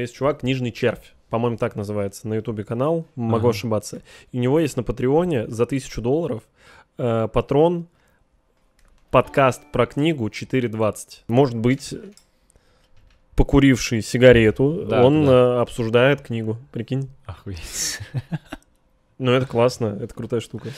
Есть чувак Нижний Червь, по-моему, так называется, на Ютубе канал, могу ага. ошибаться. И у него есть на Патреоне за тысячу долларов э, патрон подкаст про книгу 4.20. Может быть, покуривший сигарету, да, он да. Э, обсуждает книгу, прикинь. Охуеть. Ну, это классно, это крутая штука.